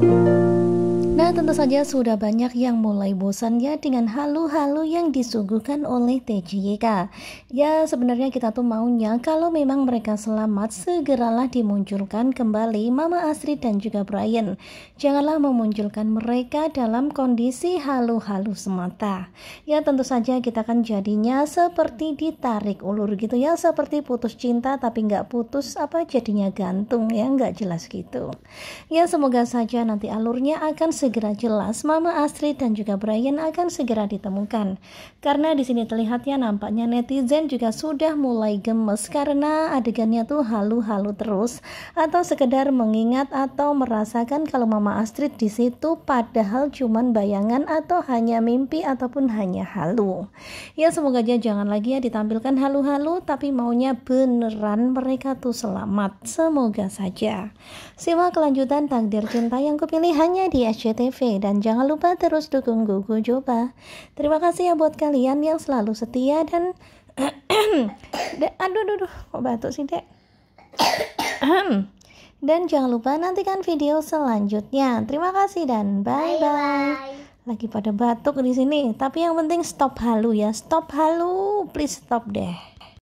Thank you. tentu saja sudah banyak yang mulai bosan ya dengan halu-halu yang disuguhkan oleh TJK. Ya sebenarnya kita tuh maunya kalau memang mereka selamat segeralah dimunculkan kembali Mama Astrid dan juga Brian. Janganlah memunculkan mereka dalam kondisi halu-halu semata. Ya tentu saja kita kan jadinya seperti ditarik ulur gitu ya, seperti putus cinta tapi nggak putus apa jadinya gantung ya nggak jelas gitu. Ya semoga saja nanti alurnya akan segera segera jelas Mama Astrid dan juga Brian akan segera ditemukan. Karena di sini terlihatnya nampaknya netizen juga sudah mulai gemes karena adegannya tuh halu-halu terus atau sekedar mengingat atau merasakan kalau Mama Astrid di situ padahal cuman bayangan atau hanya mimpi ataupun hanya halu. Ya semoga aja jangan lagi ya ditampilkan halu-halu tapi maunya beneran mereka tuh selamat. Semoga saja. Simak kelanjutan takdir cinta yang kupilih hanya di SCTV TV dan jangan lupa terus dukung Gugu Joba. Terima kasih ya buat kalian yang selalu setia dan Dek, aduh, aduh, aduh, kok batuk sih, Dek? dan jangan lupa nantikan video selanjutnya. Terima kasih dan bye-bye. Lagi pada batuk di sini, tapi yang penting stop halu ya. Stop halu, please stop deh.